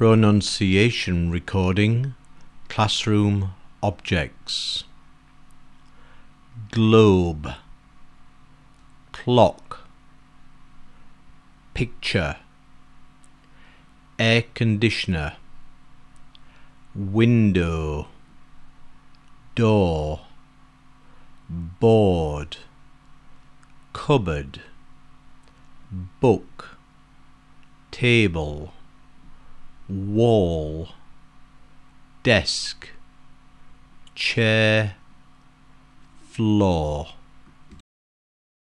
Pronunciation recording Classroom objects Globe Clock Picture Air conditioner Window Door Board Cupboard Book Table wall, desk, chair, floor.